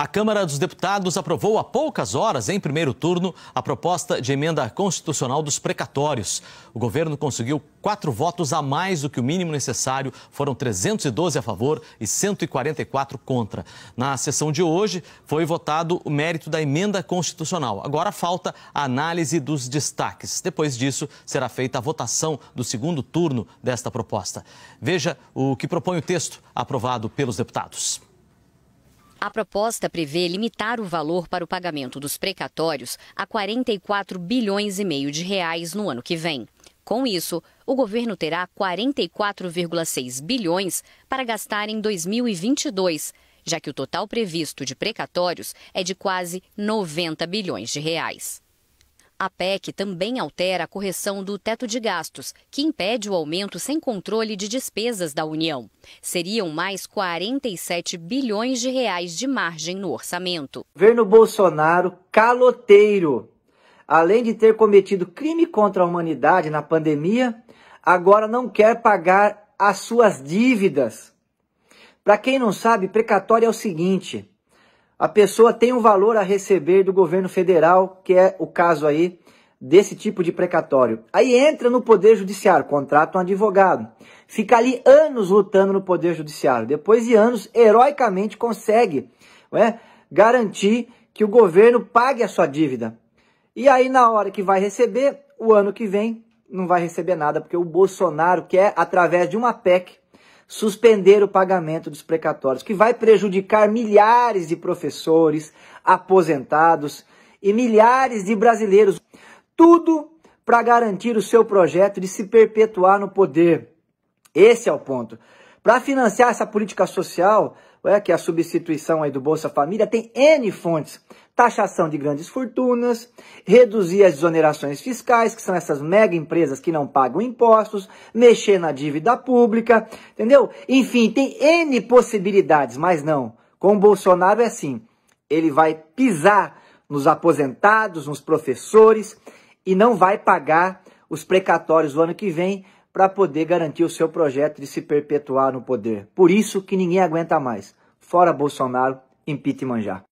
A Câmara dos Deputados aprovou há poucas horas, em primeiro turno, a proposta de emenda constitucional dos precatórios. O governo conseguiu quatro votos a mais do que o mínimo necessário, foram 312 a favor e 144 contra. Na sessão de hoje, foi votado o mérito da emenda constitucional. Agora falta a análise dos destaques. Depois disso, será feita a votação do segundo turno desta proposta. Veja o que propõe o texto aprovado pelos deputados. A proposta prevê limitar o valor para o pagamento dos precatórios a 44 bilhões e meio de reais no ano que vem. Com isso, o governo terá 44,6 bilhões para gastar em 2022, já que o total previsto de precatórios é de quase 90 bilhões de reais. A PEC também altera a correção do teto de gastos, que impede o aumento sem controle de despesas da União. Seriam mais 47 bilhões de reais de margem no orçamento. O governo Bolsonaro caloteiro. Além de ter cometido crime contra a humanidade na pandemia, agora não quer pagar as suas dívidas. Para quem não sabe, precatório é o seguinte: a pessoa tem um valor a receber do governo federal, que é o caso aí desse tipo de precatório. Aí entra no Poder Judiciário, contrata um advogado. Fica ali anos lutando no Poder Judiciário. Depois de anos, heroicamente consegue é, garantir que o governo pague a sua dívida. E aí, na hora que vai receber, o ano que vem, não vai receber nada, porque o Bolsonaro quer, através de uma PEC, suspender o pagamento dos precatórios, que vai prejudicar milhares de professores, aposentados e milhares de brasileiros. Tudo para garantir o seu projeto de se perpetuar no poder. Esse é o ponto. Para financiar essa política social, é, que a substituição aí do Bolsa Família, tem N fontes. Taxação de grandes fortunas, reduzir as desonerações fiscais, que são essas mega empresas que não pagam impostos, mexer na dívida pública, entendeu? Enfim, tem N possibilidades, mas não. Com o Bolsonaro é assim, ele vai pisar nos aposentados, nos professores, e não vai pagar os precatórios do ano que vem, para poder garantir o seu projeto de se perpetuar no poder. Por isso que ninguém aguenta mais. Fora Bolsonaro, impeachment já.